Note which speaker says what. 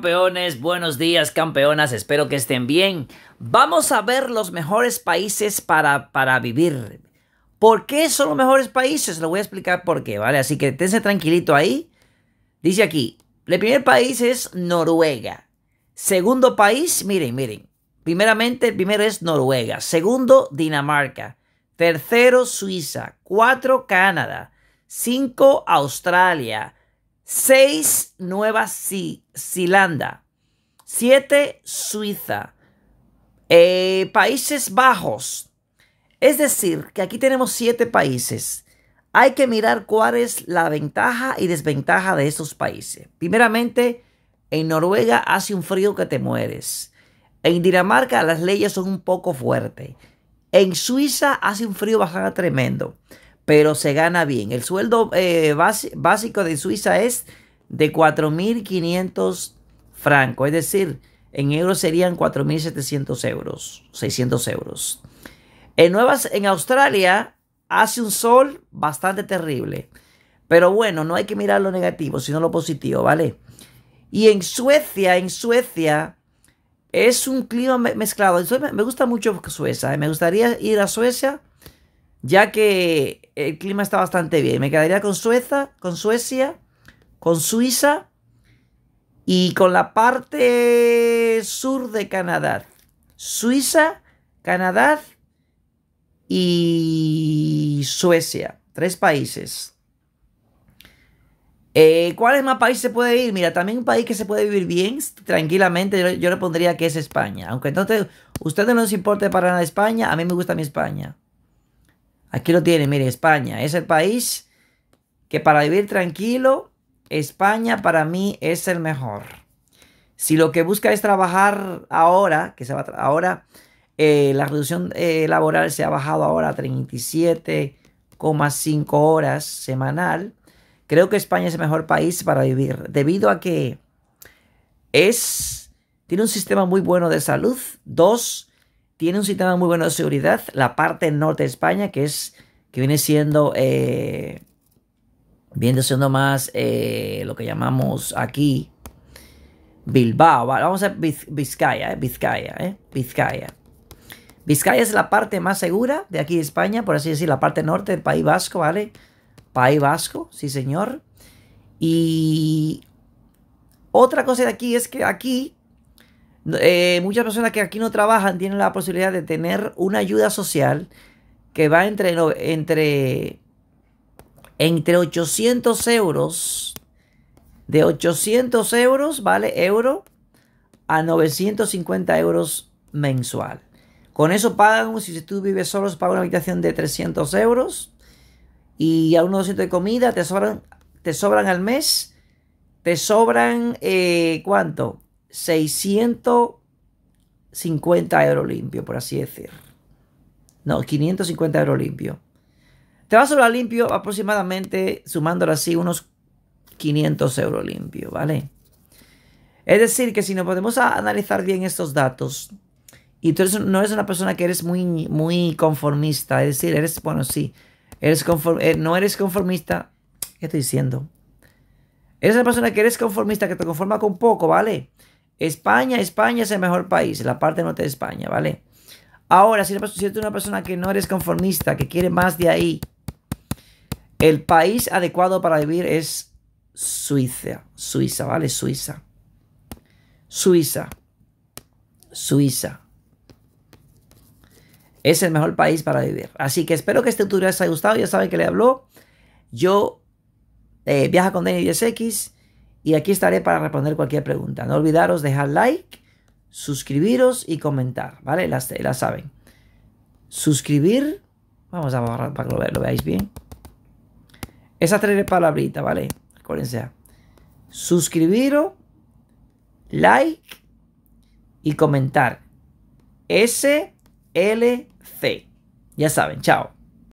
Speaker 1: Campeones, buenos días campeonas, espero que estén bien. Vamos a ver los mejores países para, para vivir. ¿Por qué son los mejores países? Lo voy a explicar por qué, ¿vale? Así que tense tranquilito ahí. Dice aquí, el primer país es Noruega. Segundo país, miren, miren. Primeramente, el primero es Noruega. Segundo, Dinamarca. Tercero, Suiza. Cuatro, Canadá. Cinco, Australia. 6 Nueva Zelanda, 7 Suiza, eh, Países Bajos. Es decir, que aquí tenemos 7 países. Hay que mirar cuál es la ventaja y desventaja de esos países. Primeramente, en Noruega hace un frío que te mueres. En Dinamarca las leyes son un poco fuertes. En Suiza hace un frío bastante tremendo pero se gana bien. El sueldo eh, básico de Suiza es de 4.500 francos, es decir, en euros serían 4.700 euros, 600 euros. En, Nuevas, en Australia hace un sol bastante terrible, pero bueno, no hay que mirar lo negativo, sino lo positivo, ¿vale? Y en Suecia, en Suecia es un clima mezclado. Me gusta mucho Suecia, ¿eh? me gustaría ir a Suecia ya que el clima está bastante bien. Me quedaría con Suecia, con Suecia, con Suiza y con la parte sur de Canadá. Suiza, Canadá y Suecia. Tres países. Eh, ¿Cuál es más país se puede ir? Mira, también un país que se puede vivir bien, tranquilamente, yo, le pondría que es España. Aunque entonces, ustedes no les importe para nada España, a mí me gusta mi España. Aquí lo tiene, mire, España. Es el país que para vivir tranquilo, España para mí es el mejor. Si lo que busca es trabajar ahora, que se va ahora, eh, la reducción eh, laboral se ha bajado ahora a 37,5 horas semanal. Creo que España es el mejor país para vivir, debido a que es, tiene un sistema muy bueno de salud. Dos, tiene un sistema muy bueno de seguridad. La parte norte de España, que es. que viene siendo. Eh, siendo más eh, lo que llamamos aquí. Bilbao. Vamos a Vizcaya, eh, Vizcaya, eh, Vizcaya. Vizcaya es la parte más segura de aquí de España, por así decir, la parte norte del País Vasco, ¿vale? País Vasco, sí señor. Y otra cosa de aquí es que aquí eh, muchas personas que aquí no trabajan tienen la posibilidad de tener una ayuda social que va entre, entre, entre 800 euros, de 800 euros, vale, euro, a 950 euros mensual. Con eso pagan, si tú vives solo, pagan una habitación de 300 euros y a unos 200 de comida, te sobran, te sobran al mes, te sobran, eh, ¿cuánto? 650 euros limpio, por así decir. No, 550 euros limpio. Te vas a lo limpio aproximadamente, sumándolo así, unos 500 euros limpio, ¿vale? Es decir, que si nos podemos analizar bien estos datos, y tú no eres una persona que eres muy, muy conformista, es decir, eres, bueno, sí, eres conform, eh, no eres conformista, ¿qué estoy diciendo? Eres una persona que eres conformista, que te conforma con poco, ¿vale? España, España es el mejor país, la parte norte de España, ¿vale? Ahora, si eres una persona que no eres conformista, que quiere más de ahí, el país adecuado para vivir es Suiza. Suiza, ¿vale? Suiza. Suiza. Suiza. Es el mejor país para vivir. Así que espero que este tutorial os haya gustado. Ya saben que le habló. Yo viajo eh, viaja con Dani 10X. Y aquí estaré para responder cualquier pregunta. No olvidaros dejar like, suscribiros y comentar, ¿vale? Las, eh, las saben. Suscribir. Vamos a borrar para que lo, veáis bien. Esas tres palabritas, ¿vale? Acuérdense. Suscribiros, like y comentar. S-L-C. Ya saben, chao.